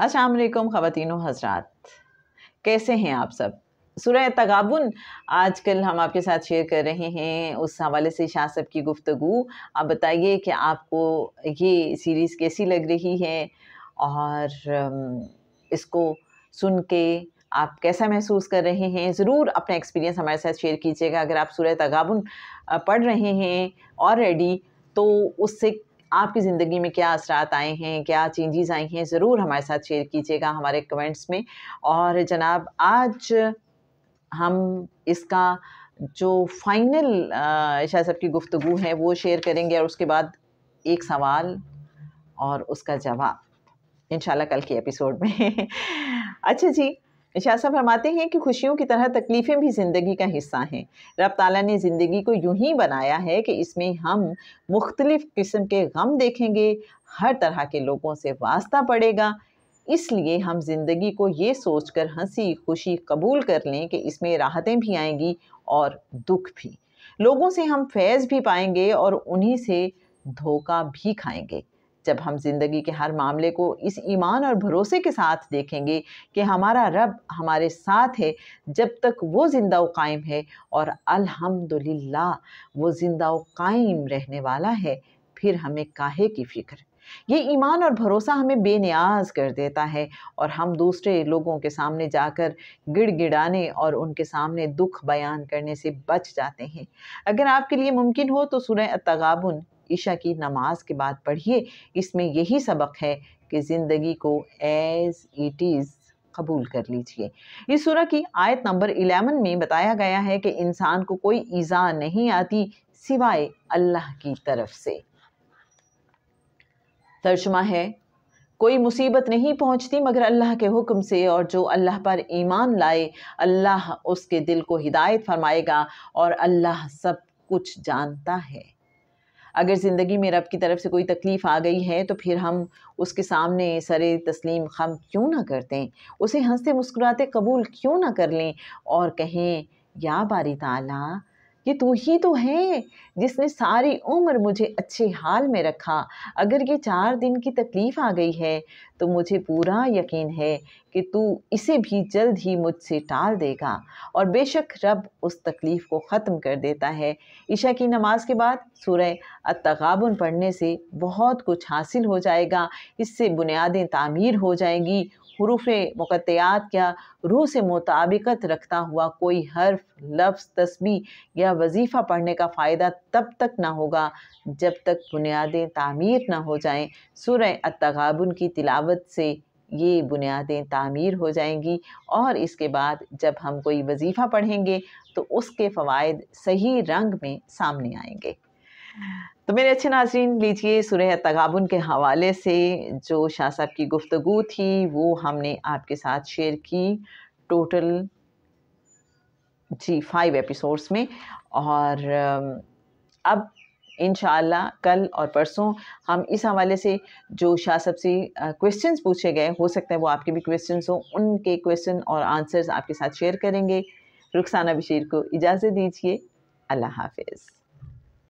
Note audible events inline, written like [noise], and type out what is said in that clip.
अस्सलाम वालेकुम ख़वातिनों हजरात कैसे हैं आप सब सुरह आज आजकल हम आपके साथ शेयर कर रहे हैं उस हवाले से शाह साहब की गुफ्तु आप बताइए कि आपको ये सीरीज़ कैसी लग रही है और इसको सुन के आप कैसा महसूस कर रहे हैं ज़रूर अपना एक्सपीरियंस हमारे साथ शेयर कीजिएगा अगर आप सूरह तगाबुन पढ़ रहे हैं ऑलरेडी तो उससे आपकी ज़िंदगी में क्या असरात आए हैं क्या चेंजेस आई हैं ज़रूर हमारे साथ शेयर कीजिएगा हमारे कमेंट्स में और जनाब आज हम इसका जो फाइनल शाह साहब की गुफ्तु है वो शेयर करेंगे और उसके बाद एक सवाल और उसका जवाब इन कल के एपिसोड में [laughs] अच्छा जी शाह फरमाते हैं कि खुशियों की तरह तकलीफ़ें भी ज़िंदगी का हिस्सा हैं रब ताला ने ज़िंदगी को यूं ही बनाया है कि इसमें हम मुख्तलिफ़ किस्म के गम देखेंगे हर तरह के लोगों से वास्ता पड़ेगा इसलिए हम ज़िंदगी को ये सोच कर हंसी खुशी कबूल कर लें कि इसमें राहतें भी आएंगी और दुख भी लोगों से हम फैज़ भी पाएंगे और उन्हीं से धोखा भी खाएंगे जब हम ज़िंदगी के हर मामले को इस ईमान और भरोसे के साथ देखेंगे कि हमारा रब हमारे साथ है जब तक वो ज़िंदा कायम है और अल्हम्दुलिल्लाह वो ज़िंदा कायम रहने वाला है फिर हमें काहे की फ़िक्र ये ईमान और भरोसा हमें बेनियाज कर देता है और हम दूसरे लोगों के सामने जाकर गिड़गिड़ाने और उनके सामने दुख बयान करने से बच जाते हैं अगर आपके लिए मुमकिन हो तो सुरह तगाबन ईशा की नमाज के बाद पढ़िए इसमें यही सबक है कि ज़िंदगी को एज़ इट इज़ कबूल कर लीजिए इस सूरह की आयत नंबर 11 में बताया गया है कि इंसान को कोई ईज़ा नहीं आती सिवाय अल्लाह की तरफ से तर्जमा है कोई मुसीबत नहीं पहुंचती मगर अल्लाह के हुक्म से और जो अल्लाह पर ईमान लाए अल्लाह उसके दिल को हिदायत फरमाएगा और अल्लाह सब कुछ जानता है अगर ज़िंदगी में रब की तरफ से कोई तकलीफ़ आ गई है तो फिर हम उसके सामने सर तस्लीम खम क्यों ना कर दें उसे हंसते मुस्कुराते कबूल क्यों ना कर लें और कहें या बारी ताला ये तू ही तो है जिसने सारी उम्र मुझे अच्छे हाल में रखा अगर ये चार दिन की तकलीफ़ आ गई है तो मुझे पूरा यकीन है कि तू इसे भी जल्द ही मुझसे टाल देगा और बेशक रब उस तकलीफ़ को ख़त्म कर देता है ईशा की नमाज के बाद सूरह अतगाबन पढ़ने से बहुत कुछ हासिल हो जाएगा इससे बुनियादें तामीर हो जाएंगी हरूफ मुक़त्यात या रूह से मुताबिकत रखता हुआ कोई हर्फ लफ्ज़ तस्बी या वजीफ़ा पढ़ने का फ़ायदा तब तक ना होगा जब तक बुनियादें तामीर ना हो जाएं सुरह अतगाबन की तिलावत से ये बुनियादें तामीर हो जाएंगी और इसके बाद जब हम कोई वजीफ़ा पढ़ेंगे तो उसके फ़वाद सही रंग में सामने आएंगे तो मेरे अच्छे नाजरीन लीजिए सुरह तगाबुन के हवाले से जो शाह साहब की गुफ्तु थी वो हमने आपके साथ शेयर की टोटल जी फाइव एपिसोड्स में और अब इन कल और परसों हम इस हवाले से जो शाह साहब से क्वेश्चंस पूछे गए हो सकते हैं वो आपके भी क्वेश्चंस हों उनके क्वेश्चन और आंसर्स आपके साथ शेयर करेंगे रुखसाना बशीर को इजाज़त दीजिए अल्लाह हाफिज़